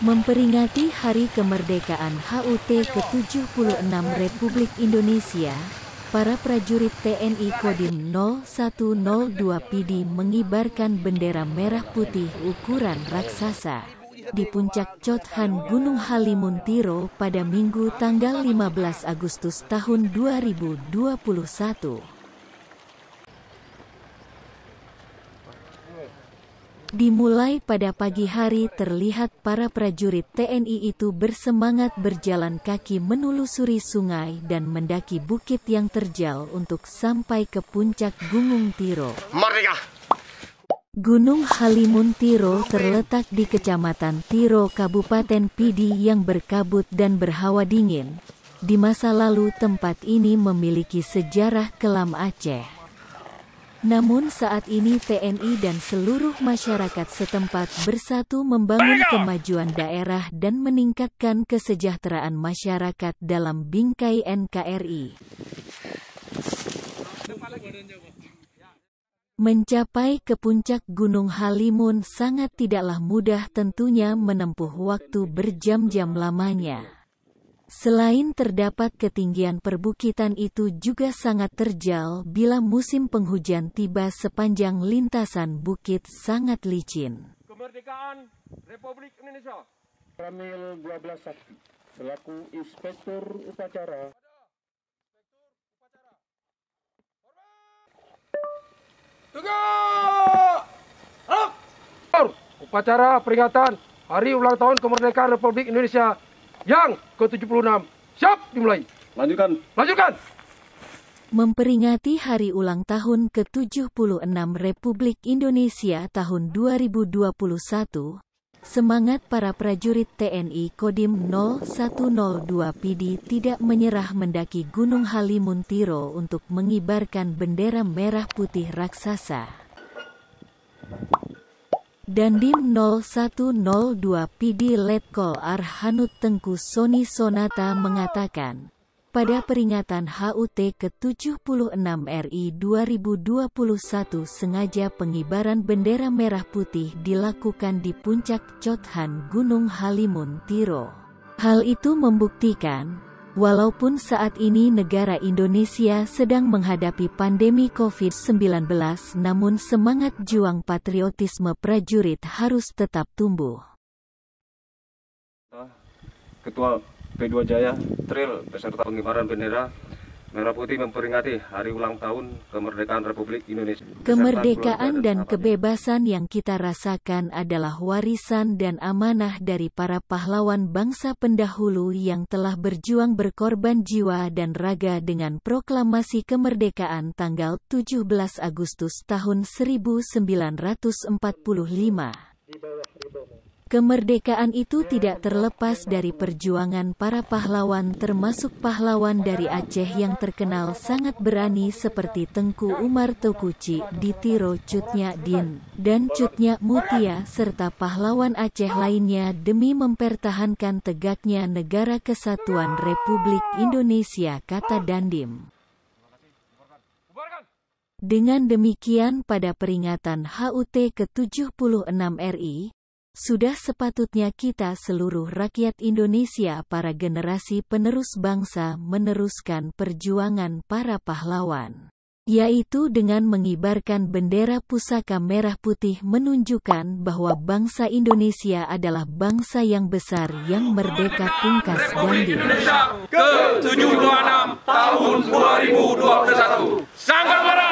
Memperingati Hari Kemerdekaan HUT ke-76 Republik Indonesia, para prajurit TNI Kodim 0102 PD mengibarkan bendera merah putih ukuran raksasa di puncak Cothan Gunung Halimun Tiro pada Minggu tanggal 15 Agustus tahun 2021. Dimulai pada pagi hari terlihat para prajurit TNI itu bersemangat berjalan kaki menelusuri sungai dan mendaki bukit yang terjal untuk sampai ke puncak Gunung Tiro. Merdeka! Gunung Halimun Tiro terletak di Kecamatan Tiro, Kabupaten Pidi yang berkabut dan berhawa dingin. Di masa lalu tempat ini memiliki sejarah kelam Aceh. Namun saat ini TNI dan seluruh masyarakat setempat bersatu membangun kemajuan daerah dan meningkatkan kesejahteraan masyarakat dalam bingkai NKRI. Mencapai ke puncak Gunung Halimun sangat tidaklah mudah tentunya menempuh waktu berjam-jam lamanya. Selain terdapat ketinggian perbukitan itu juga sangat terjal bila musim penghujan tiba sepanjang lintasan bukit sangat licin. Kemerdekaan Republik Indonesia. Ramil 12 Sakti, selaku Inspektur Upacara. Tunggu! Upacara peringatan Hari Ulang Tahun Kemerdekaan Republik Indonesia yang ke-76. Siap, dimulai. Lanjutkan. Lanjutkan. Memperingati hari ulang tahun ke-76 Republik Indonesia tahun 2021, semangat para prajurit TNI Kodim 0102 PD tidak menyerah mendaki Gunung Halimuntiro untuk mengibarkan bendera merah putih raksasa. Dandim 0102 PD Letkol Arhanut Tengku Soni Sonata mengatakan, pada peringatan HUT ke-76 RI 2021 sengaja pengibaran bendera merah putih dilakukan di puncak Cothan Gunung Halimun Tiro. Hal itu membuktikan, Walaupun saat ini negara Indonesia sedang menghadapi pandemi COVID-19 namun semangat juang patriotisme prajurit harus tetap tumbuh. Ketua P2 Jaya, Tril, beserta pengibaran bendera Merah Putih memperingati hari ulang tahun kemerdekaan Republik Indonesia. Kemerdekaan dan kebebasan yang kita rasakan adalah warisan dan amanah dari para pahlawan bangsa pendahulu yang telah berjuang berkorban jiwa dan raga dengan proklamasi kemerdekaan tanggal 17 Agustus tahun 1945. Kemerdekaan itu tidak terlepas dari perjuangan para pahlawan termasuk pahlawan dari Aceh yang terkenal sangat berani seperti Tengku Umar Tokuci, Ditiro Cutnya Din, dan Cutnya Mutia serta pahlawan Aceh lainnya demi mempertahankan tegaknya negara kesatuan Republik Indonesia kata Dandim. Dengan demikian pada peringatan HUT ke-76 RI, sudah sepatutnya kita seluruh rakyat Indonesia para generasi penerus bangsa meneruskan perjuangan para pahlawan. Yaitu dengan mengibarkan bendera pusaka merah putih menunjukkan bahwa bangsa Indonesia adalah bangsa yang besar yang merdeka pungkas gandhi. ke-76 tahun 2021. Sanggar merah!